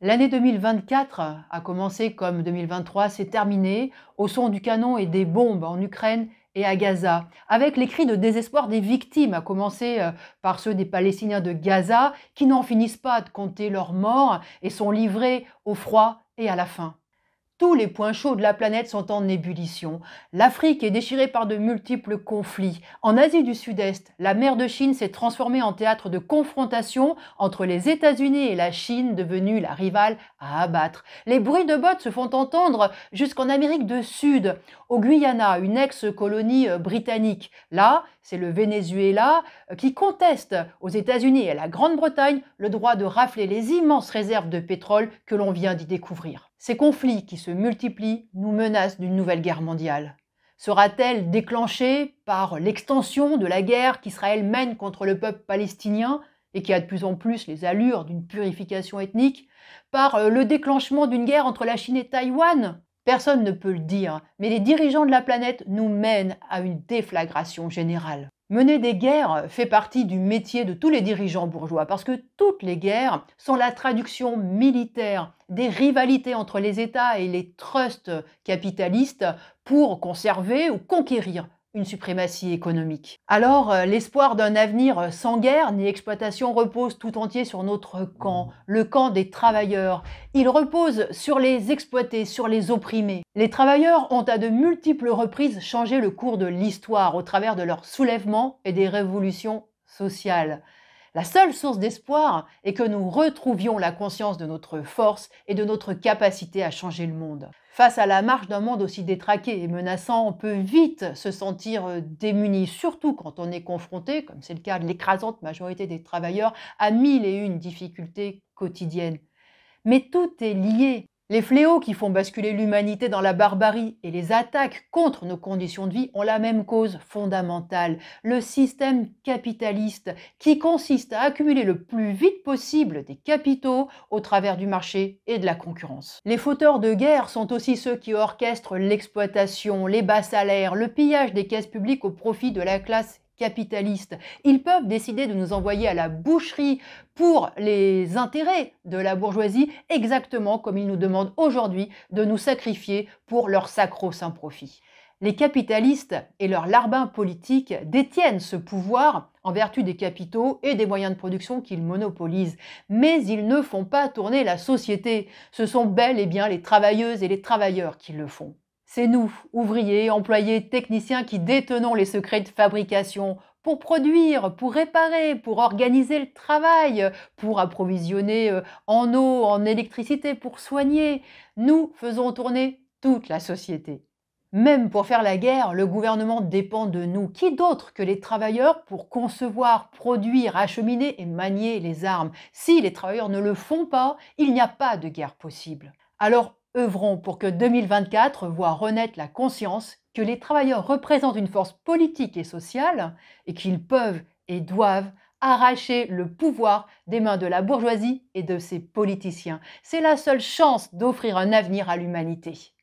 L'année 2024 a commencé comme 2023 s'est terminée au son du canon et des bombes en Ukraine et à Gaza, avec les cris de désespoir des victimes, à commencer euh, par ceux des Palestiniens de Gaza qui n'en finissent pas de compter leurs morts et sont livrés au froid et à la faim. Tous les points chauds de la planète sont en ébullition. L'Afrique est déchirée par de multiples conflits. En Asie du Sud-Est, la mer de Chine s'est transformée en théâtre de confrontation entre les États-Unis et la Chine, devenue la rivale à abattre. Les bruits de bottes se font entendre jusqu'en Amérique du Sud, au Guyana, une ex-colonie euh, britannique. Là, c'est le Venezuela euh, qui conteste aux États-Unis et à la Grande-Bretagne le droit de rafler les immenses réserves de pétrole que l'on vient d'y découvrir. Ces conflits qui se multiplient nous menacent d'une nouvelle guerre mondiale. Sera-t-elle déclenchée par l'extension de la guerre qu'Israël mène contre le peuple palestinien et qui a de plus en plus les allures d'une purification ethnique, par euh, le déclenchement d'une guerre entre la Chine et Taïwan Personne ne peut le dire, mais les dirigeants de la planète nous mènent à une déflagration générale. Mener des guerres fait partie du métier de tous les dirigeants bourgeois, parce que toutes les guerres sont la traduction militaire des rivalités entre les États et les trusts capitalistes pour conserver ou conquérir une suprématie économique. Alors, euh, l'espoir d'un avenir sans guerre ni exploitation repose tout entier sur notre camp, le camp des travailleurs. Il repose sur les exploités, sur les opprimés. Les travailleurs ont à de multiples reprises changé le cours de l'histoire au travers de leurs soulèvements et des révolutions sociales la seule source d'espoir est que nous retrouvions la conscience de notre force et de notre capacité à changer le monde. Face à la marche d'un monde aussi détraqué et menaçant, on peut vite se sentir euh, démuni, surtout quand on est confronté, comme c'est le cas de l'écrasante majorité des travailleurs, à mille et une difficultés quotidiennes. Mais tout est lié. Les fléaux qui font basculer l'humanité dans la barbarie et les attaques contre nos conditions de vie ont la même cause fondamentale, le système capitaliste, qui consiste à accumuler le plus vite possible des capitaux au travers du marché et de la concurrence. Les fauteurs de guerre sont aussi ceux qui orchestrent l'exploitation, les bas salaires, le pillage des caisses publiques au profit de la classe capitalistes. Ils peuvent décider de nous envoyer à la boucherie pour les intérêts de la bourgeoisie, exactement comme ils nous demandent aujourd'hui de nous sacrifier pour leur sacro-saint profit. Les capitalistes et leurs larbins politiques détiennent ce pouvoir en vertu des capitaux et des moyens de production qu'ils monopolisent. Mais ils ne font pas tourner la société. Ce sont bel et bien les travailleuses et les travailleurs qui le font. C'est nous, ouvriers, employés, techniciens, qui détenons les secrets de fabrication pour produire, pour réparer, pour organiser le travail, pour approvisionner euh, en eau, en électricité, pour soigner. Nous faisons tourner toute la société. Même pour faire la guerre, le gouvernement dépend de nous. Qui d'autre que les travailleurs pour concevoir, produire, acheminer et manier les armes Si les travailleurs ne le font pas, il n'y a pas de guerre possible. Alors œuvrons pour que 2024 voit renaître la conscience que les travailleurs représentent une force politique et sociale et qu'ils peuvent et doivent arracher le pouvoir des mains de la bourgeoisie et de ses politiciens. C'est la seule chance d'offrir un avenir à l'humanité.